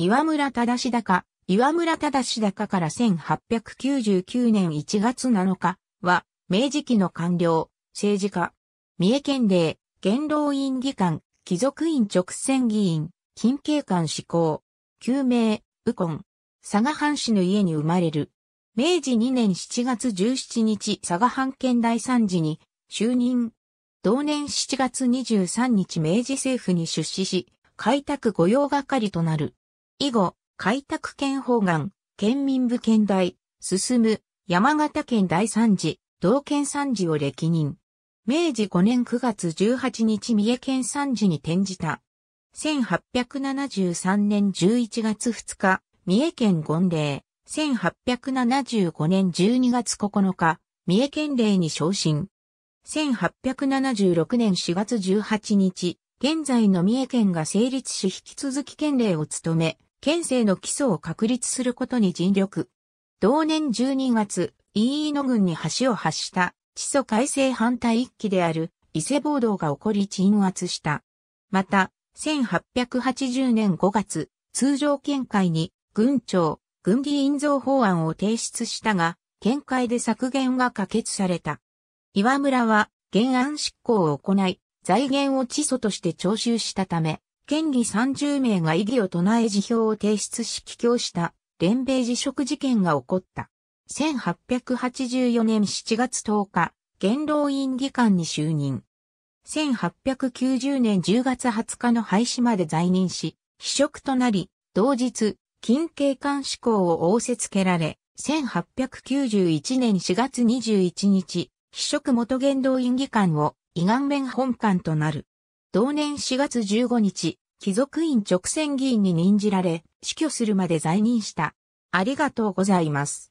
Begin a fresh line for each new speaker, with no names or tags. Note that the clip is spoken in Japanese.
岩村忠高、岩村忠高から1899年1月7日は、明治期の官僚、政治家、三重県令、元老院議官、貴族院直選議員、近景官志向、救命、右近、佐賀藩士の家に生まれる。明治2年7月17日佐賀藩県第3次に就任。同年7月23日明治政府に出資し、開拓御用係となる。以後、開拓県方眼、県民部県大、進む、山形県大三次、同県三次を歴任。明治5年9月18日三重県三次に転じた。1873年11月2日、三重県権令。1875年12月9日、三重県令に昇進。1876年4月18日、現在の三重県が成立し引き続き県令を務め、県政の基礎を確立することに尽力。同年12月、飯野郡に橋を発した、地租改正反対一揆である、伊勢暴動が起こり鎮圧した。また、1880年5月、通常県会に、郡庁、軍議員増法案を提出したが、県会で削減が可決された。岩村は、原案執行を行い、財源を地租として徴収したため、県議30名が異議を唱え辞表を提出し帰郷した連米辞職事件が起こった。1884年7月10日、元老院議官に就任。1890年10月20日の廃止まで在任し、秘職となり、同日、近景官志向を仰せつけられ、1891年4月21日、秘職元元老院議官を、胃顔面本官となる。同年4月15日、貴族院直選議員に任じられ、死去するまで在任した。ありがとうございます。